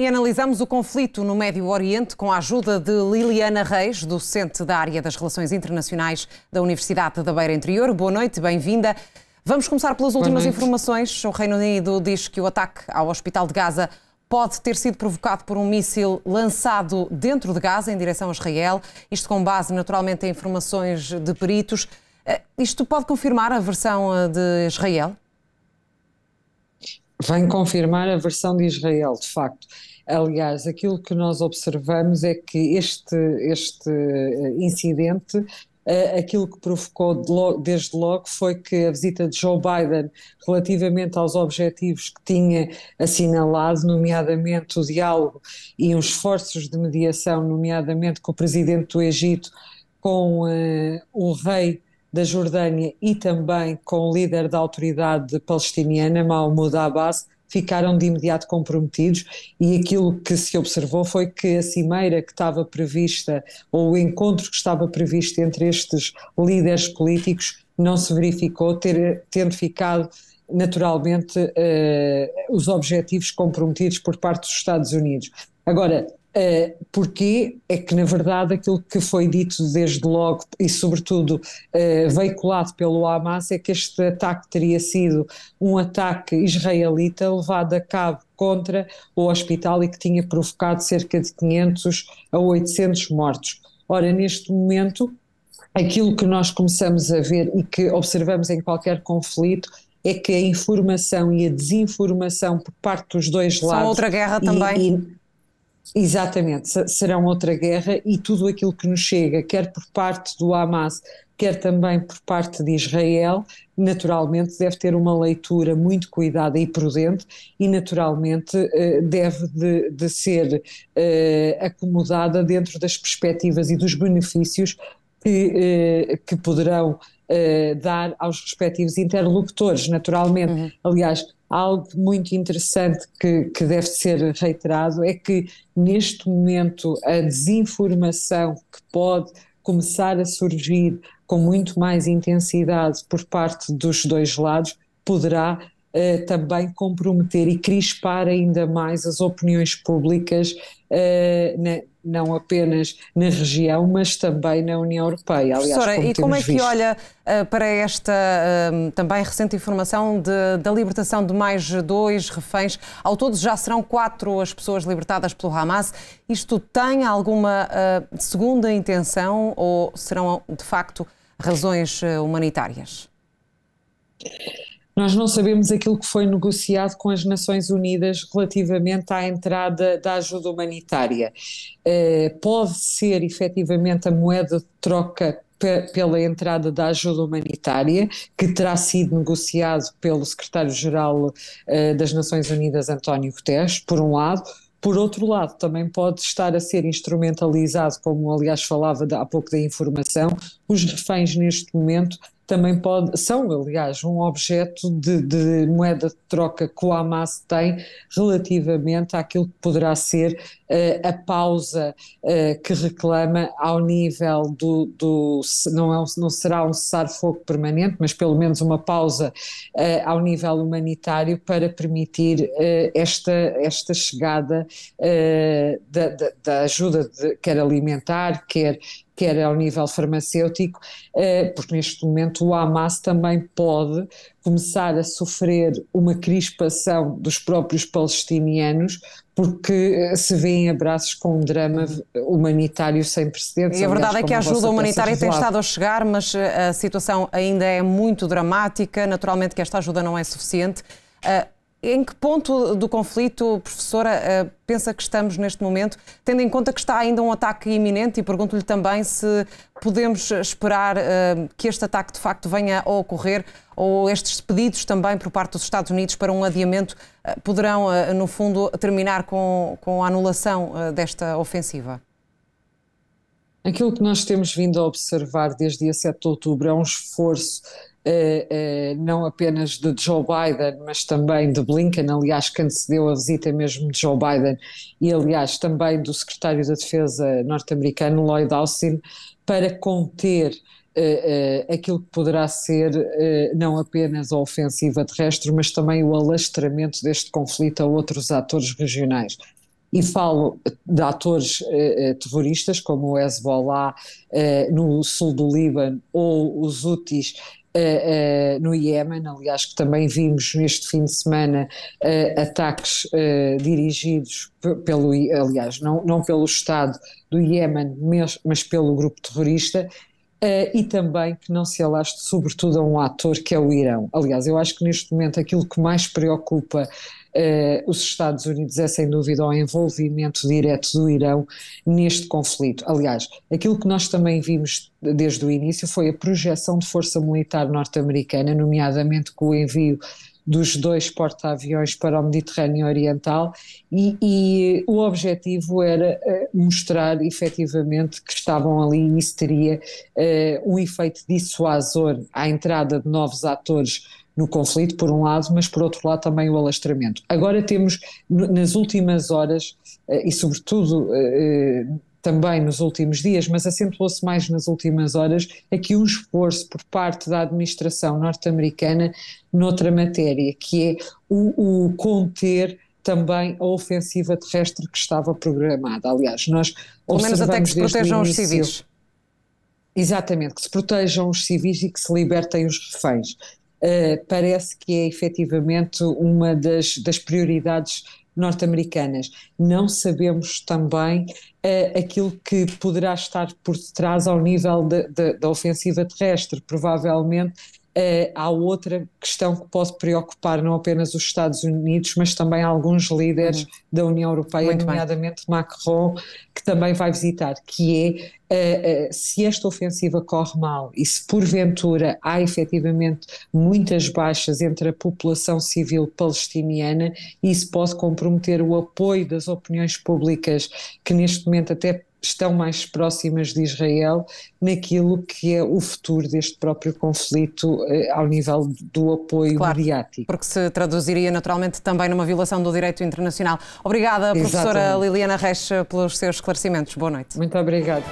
E analisamos o conflito no Médio Oriente com a ajuda de Liliana Reis, docente da área das Relações Internacionais da Universidade da Beira Interior. Boa noite, bem-vinda. Vamos começar pelas últimas informações. O Reino Unido diz que o ataque ao Hospital de Gaza pode ter sido provocado por um míssil lançado dentro de Gaza em direção a Israel, isto com base naturalmente em informações de peritos. Eh, isto pode confirmar a versão eh, de Israel? Vem confirmar a versão de Israel, de facto. Aliás, aquilo que nós observamos é que este, este eh, incidente eh, aquilo que provocou desde logo foi que a visita de Joe Biden relativamente aos objetivos que tinha assinalado, nomeadamente o diálogo e os esforços de mediação, nomeadamente com o presidente do Egito, com uh, o rei da Jordânia e também com o líder da autoridade palestiniana, Mahmoud Abbas, ficaram de imediato comprometidos e aquilo que se observou foi que a cimeira que estava prevista, ou o encontro que estava previsto entre estes líderes políticos, não se verificou, ter, tendo ficado naturalmente eh, os objetivos comprometidos por parte dos Estados Unidos. Agora, Uh, eh, porque é que, na verdade, aquilo que foi dito desde logo e, sobretudo, uh, veiculado pelo Hamas é que este ataque teria sido um ataque israelita levado a cabo contra o hospital e que tinha provocado cerca de 500 a 800 mortos. Ora, neste momento, aquilo que nós começamos a ver e que observamos em qualquer conflito é que a informação e a desinformação por parte dos dois lados. São outra guerra e, também. E, Exatamente, serão outra guerra e tudo aquilo que nos chega, quer por parte do Hamas, quer também por parte de Israel, naturalmente deve ter uma leitura muito cuidada e prudente e naturalmente eh, deve de, de ser eh, acomodada dentro das perspectivas e dos benefícios que, eh, que poderão eh, dar aos respectivos interlocutores, naturalmente. Uhum. Aliás, algo muito interessante que, que deve ser reiterado é que, neste momento, a desinformação que pode começar a surgir com muito mais intensidade por parte dos dois lados poderá eh, também comprometer e crispar ainda mais as opiniões públicas eh, na, não apenas na região, mas também na União Europeia. Aliás, Professora, como e como é que visto. olha eh, para esta eh, também recente informação de, da libertação de mais dois reféns? Ao todo já serão quatro as pessoas libertadas pelo Hamas. Isto tem alguma segunda intenção ou serão de facto razões humanitárias? Nós não sabemos aquilo que foi negociado com as Nações Unidas relativamente à entrada da ajuda humanitária. Eh, pode ser efetivamente a moeda de troca pela entrada da ajuda humanitária, que terá sido negociado pelo secretário-geral eh, das Nações Unidas, António Guterres, por um lado. Por outro lado, também pode estar a ser instrumentalizado, como aliás falava há pouco da informação, os reféns neste momento também pode, são aliás um objeto de, de moeda de troca que o Hamas tem relativamente àquilo que poderá ser uh, a pausa uh, que reclama ao nível do, do não, é, não será um cessar-fogo permanente, mas pelo menos uma pausa uh, ao nível humanitário para permitir esta, esta chegada da, da, da, ajuda, de, quer alimentar, quer quer ao nível farmacêutico, eh, porque neste momento o Hamas também pode começar a sofrer uma crispação dos próprios palestinianos, porque eh, se em abraços com um drama humanitário sem precedentes. E a verdade Aliás, é que a ajuda humanitária tem estado a chegar, mas eh, a situação ainda é muito dramática. Naturalmente que esta ajuda não é suficiente. Uh, em que ponto do conflito, professora, eh, pensa que estamos neste momento, tendo em conta que está ainda um ataque iminente? E pergunto-lhe também se podemos esperar eh, que este ataque de facto venha a ocorrer ou estes pedidos também por parte dos Estados Unidos para um adiamento eh, poderão, no fundo, terminar com, com a anulação desta ofensiva? Aquilo que nós temos vindo a observar desde dia 7 de outubro é um esforço eh, eh, não apenas de Joe Biden, mas também de Blinken, aliás, que antecedeu a visita é mesmo de Joe Biden, e aliás também do secretário da Defesa norte-americano, Lloyd Austin, para conter Uh, uh, aquilo que poderá ser uh, não apenas a ofensiva terrestre, mas também o alastramento deste conflito a outros atores regionais. E falo de atores terroristas como o Hezbollah no sul do Líbano ou os Houthis Uh, no Iémen, aliás, que também vimos neste fim de semana uh, ataques dirigidos pelo, aliás, não, não pelo Estado do Iémen, mas pelo grupo terrorista, e também que não se alaste sobretudo a um ator que é o Irão. Aliás, eu acho que neste momento aquilo que mais preocupa eh, os Estados Unidos é sem dúvida o envolvimento direto do Irão neste conflito. Aliás, aquilo que nós também vimos desde o início foi a projeção de força militar norte-americana, nomeadamente com o envio dos dois porta-aviões para o Mediterrâneo Oriental e, e, o objetivo era eh, mostrar efetivamente que estavam ali e isso teria uh, um efeito dissuasor à entrada de novos atores no conflito, por um lado, mas por outro lado também o alastramento. Agora temos, nas últimas horas, eh, e sobretudo eh, eh, também nos últimos dias, mas acentuou-se mais nas últimas horas, aqui um esforço por parte da administração norte-americana noutra matéria, que é o, o conter também a ofensiva terrestre que estava programada. Aliás, nós Pelo menos até que se protejam os civis. Exatamente, que se protejam os civis e que se libertem os reféns. Eh, parece que é efetivamente uma das, das prioridades norte-americanas. Não sabemos também uh, aquilo que poderá estar por trás ao nível de, de, da ofensiva terrestre. Provavelmente Uh, há outra questão que pode preocupar não apenas os Estados Unidos, mas também alguns líderes uhum. da União Europeia, Muito nomeadamente bem. Macron, que também vai visitar, que é uh, uh, se esta ofensiva corre mal e se porventura há efetivamente muitas baixas entre a população civil palestiniana, isso pode comprometer o apoio das opiniões públicas que neste momento até estão mais próximas de Israel naquilo que é o futuro deste próprio conflito eh, ao nível do apoio claro, mediático. Porque se traduziria naturalmente também numa violação do direito internacional. Obrigada, professora Exatamente. Liliana Reis, pelos seus esclarecimentos. Boa noite. Muito obrigada.